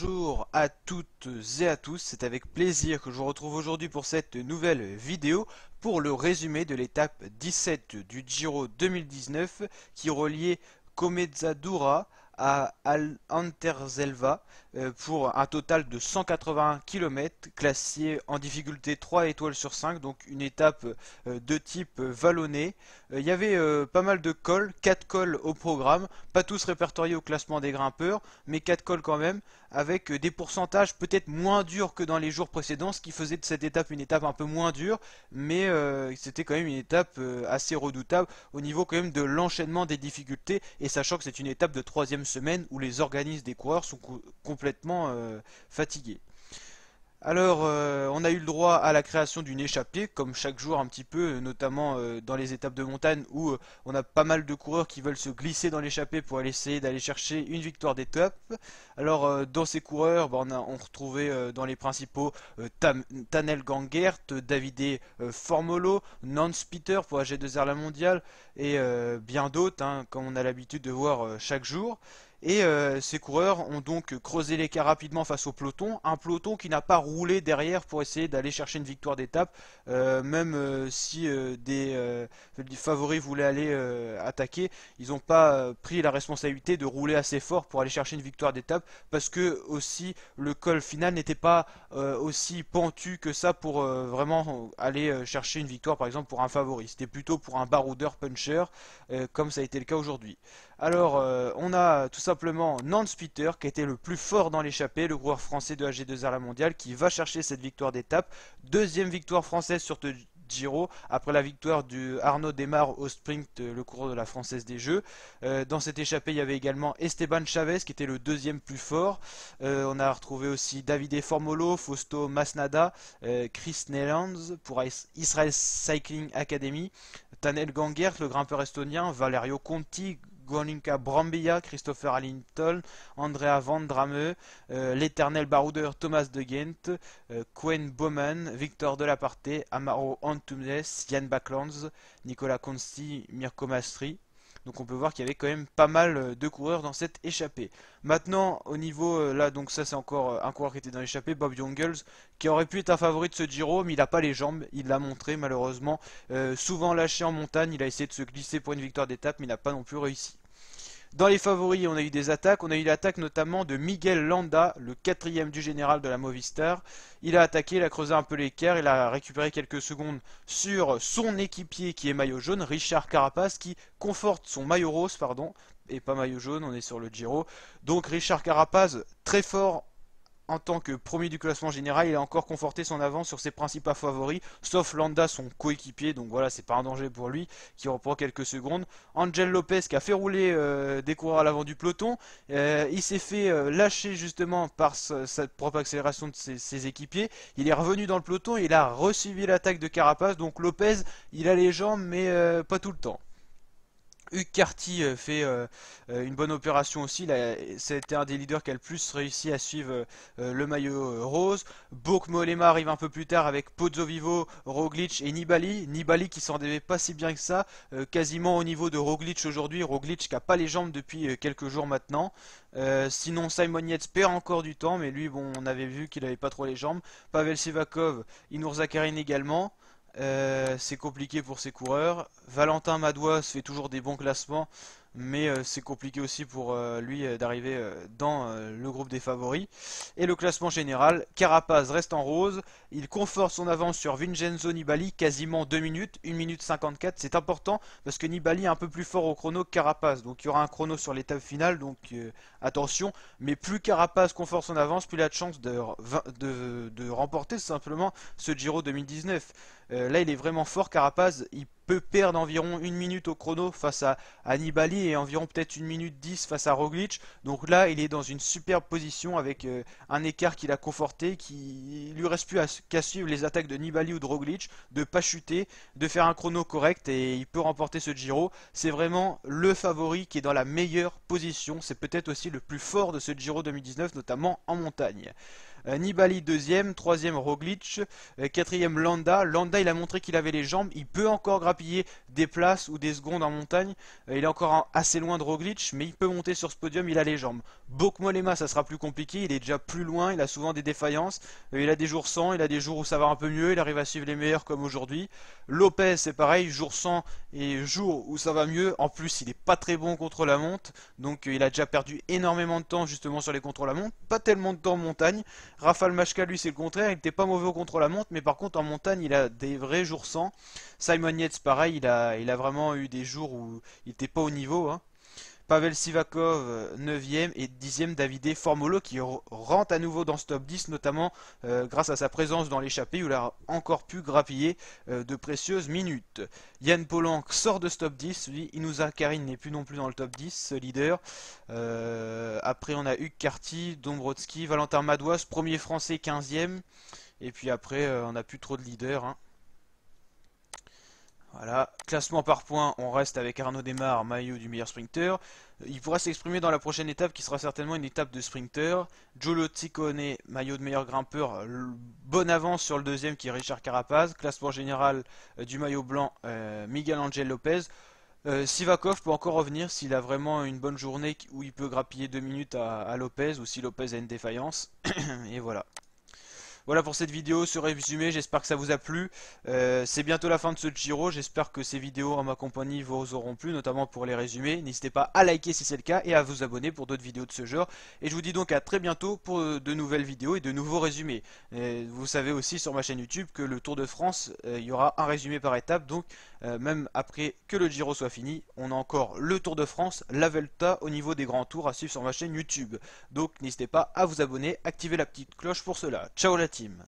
Bonjour à toutes et à tous, c'est avec plaisir que je vous retrouve aujourd'hui pour cette nouvelle vidéo pour le résumé de l'étape 17 du Giro 2019 qui reliait Komezadura à à Anterselva euh, pour un total de 180 km classé en difficulté 3 étoiles sur 5, donc une étape euh, de type euh, vallonné. Il y avait pas mal de cols, 4 cols au programme, pas tous répertoriés au classement des grimpeurs, mais 4 cols quand même, avec des pourcentages peut-être moins durs que dans les jours précédents, ce qui faisait de cette étape une étape un peu moins dure, mais c'était quand même une étape assez redoutable au niveau quand même de l'enchaînement des difficultés, et sachant que c'est une étape de troisième semaine où les organismes des coureurs sont complètement complètement euh, fatigué. Alors, euh, on a eu le droit à la création d'une échappée, comme chaque jour un petit peu, notamment euh, dans les étapes de montagne où on a pas mal de coureurs qui veulent se glisser dans l'échappée pour aller essayer d'aller chercher une victoire d'étape. Alors, dans ces coureurs, ben, on a retrouvé dans les principaux Tanel Gangert, Davide Formolo, Nance Peter pour AG2R La Mondiale et bien d'autres, hein, comme on a l'habitude de voir chaque jour. Et euh, ces coureurs ont donc creusé l'écart rapidement face au peloton, un peloton qui n'a pas roulé derrière pour essayer d'aller chercher une victoire d'étape, euh, même euh, si des favoris voulaient aller attaquer, ils n'ont pas pris la responsabilité de rouler assez fort pour aller chercher une victoire d'étape, parce que aussi le col final n'était pas aussi pentu que ça pour vraiment aller chercher une victoire par exemple pour un favori, c'était plutôt pour un baroudeur puncher, comme ça a été le cas aujourd'hui. Alors, euh, on a tout simplement Nance Peter, qui était le plus fort dans l'échappée, le coureur français de AG2R La Mondiale, qui va chercher cette victoire d'étape. Deuxième victoire française sur le Giro après la victoire du Arnaud Desmar au sprint, euh, le cours de la Française des Jeux. Euh, dans cette échappée, il y avait également Esteban Chavez qui était le deuxième plus fort. on a retrouvé aussi Davide Formolo, Fausto Masnada, Chris Nelands pour Israel Cycling Academy, Tanel Gangert, le grimpeur estonien, Valerio Conti, Guaninka Brambilla, Christopher Allington, Andrea Van Drame, euh, l'éternel baroudeur Thomas de Ghent, euh, Quen Bowman, Victor Delaparte, Amaro Antunes, Yann Backlands, Nicolas Consti, Mirko Mastri, donc on peut voir qu'il y avait quand même pas mal euh, de coureurs dans cette échappée. Maintenant, au niveau, euh, là, donc ça c'est encore euh, un coureur qui était dans l'échappée, Bob Youngles, qui aurait pu être un favori de ce Giro, mais il n'a pas les jambes, il l'a montré malheureusement. souvent lâché en montagne, il a essayé de se glisser pour une victoire d'étape, mais il n'a pas non plus réussi. Dans les favoris, on a eu des attaques. On a eu l'attaque notamment de Miguel Landa, le quatrième du général de la Movistar. Il a attaqué, il a creusé un peu l'équerre, il a récupéré quelques secondes sur son équipier qui est maillot jaune, Richard Carapaz, qui conforte son maillot rose, pardon, et pas maillot jaune, on est sur le Giro. Donc Richard Carapaz, très fort en tant que premier du classement général, il a encore conforté son avance sur ses principaux favoris, sauf Landa, son coéquipier, donc voilà, c'est pas un danger pour lui, qui reprend quelques secondes. Angel Lopez qui a fait rouler euh, des coureurs à l'avant du peloton, euh, il s'est fait euh, lâcher justement par sa, propre accélération de ses, ses, équipiers, il est revenu dans le peloton, il a reçu l'attaque de Carapace, donc Lopez, il a les jambes, mais pas tout le temps. Hugues Carty euh, fait euh, euh, une bonne opération aussi. C'était un des leaders qui a le plus réussi à suivre le maillot rose. Bok Molema arrive un peu plus tard avec Pozzo Vivo, Roglic et Nibali. Nibali qui s'en devait pas si bien que ça, quasiment au niveau de Roglic aujourd'hui. Roglic qui a pas les jambes depuis quelques jours maintenant. sinon, Simon Yates perd encore du temps, mais lui, bon, on avait vu qu'il n'avait pas trop les jambes. Pavel Sivakov, Inour Zakarin également. Euh, c'est compliqué pour ces coureurs. Valentin Madois fait toujours des bons classements mais euh, c'est compliqué aussi pour euh, lui euh, d'arriver dans le groupe des favoris. Et le classement général, Carapaz reste en rose, il conforte son avance sur Vincenzo Nibali quasiment 2 minutes, 1 minute 54, c'est important parce que Nibali est un peu plus fort au chrono que Carapaz, donc il y aura un chrono sur l'étape finale, donc attention, mais plus Carapaz conforte son avance, plus il a de chance de, remporter simplement ce Giro 2019. là il est vraiment fort, Carapaz, peut perdre environ une minute au chrono face à Nibali et environ peut-être une minute dix face à Roglic. Donc là, il est dans une superbe position avec euh, un écart qu'il l'a conforté, qui lui reste plus qu'à suivre les attaques de Nibali ou de Roglic, de pas chuter, de faire un chrono correct et il peut remporter ce Giro. C'est vraiment le favori qui est dans la meilleure position. C'est peut-être aussi le plus fort de ce Giro 2019, notamment en montagne. Euh, Nibali deuxième, troisième Roglic, euh, quatrième Landa. Landa il a montré qu'il avait les jambes, il peut encore grappiller des places ou des secondes en montagne. Euh, il est encore assez loin de Roglic, mais il peut monter sur ce podium, il a les jambes. Bokmolema, ça sera plus compliqué, il est déjà plus loin, il a souvent des défaillances, euh, il a des jours sans, il a des jours où ça va un peu mieux, il arrive à suivre les meilleurs comme aujourd'hui. Lopez, c'est pareil, jour sans et jour où ça va mieux. En plus, il est pas très bon contre la monte, donc euh, il a déjà perdu énormément de temps justement sur les contrôles la monte, pas tellement de temps en montagne. Rafal Machka, lui, c'est le contraire, il n'était pas mauvais au contre la monte, mais par contre en montagne, il a des vrais jours sans. Simon Yates, pareil, il a il a vraiment eu des jours où il n'était pas au niveau. Hein. Pavel Sivakov 9e et 10e Davide Formolo qui rentre à nouveau dans ce top 10 notamment euh, grâce à sa présence dans l'échappée où il a encore pu grappiller euh, de précieuses minutes. Yann Polanc sort de ce top 10, lui Inouza Karine n'est plus non plus dans le top 10, leader. Euh, après on a Hugues Carty, Dombrowski, Valentin Madouas, premier français 15e et puis après on n'a plus trop de leaders. Hein. Voilà. Classement par points, on reste avec Arnaud Demar, maillot du meilleur sprinter. Il pourra s'exprimer dans la prochaine étape qui sera certainement une étape de sprinter. Giulio Ticone, maillot de meilleur grimpeur, bonne avance sur le deuxième qui est Richard Carapaz. Classement général euh, du maillot blanc, euh, Miguel Angel Lopez. Euh, Sivakov peut encore revenir s'il a vraiment une bonne journée où il peut grappiller deux minutes à Lopez ou si Lopez a une défaillance. Et voilà. Voilà pour cette vidéo, ce résumé, j'espère que ça vous a plu. Euh, c'est bientôt la fin de ce Giro, j'espère que ces vidéos en ma compagnie vous auront plu, notamment pour les résumés. N'hésitez pas à liker si c'est le cas et à vous abonner pour d'autres vidéos de ce genre. Et je vous dis donc à très bientôt pour euh, de nouvelles vidéos et de nouveaux résumés. vous savez aussi sur ma chaîne YouTube que le Tour de France, euh, il y aura un résumé par étape, donc même après que le Giro soit fini, on a encore le Tour de France, la Velta au niveau des grands tours à suivre sur ma chaîne YouTube. Donc n'hésitez pas à vous abonner, activer la petite cloche pour cela. Ciao la team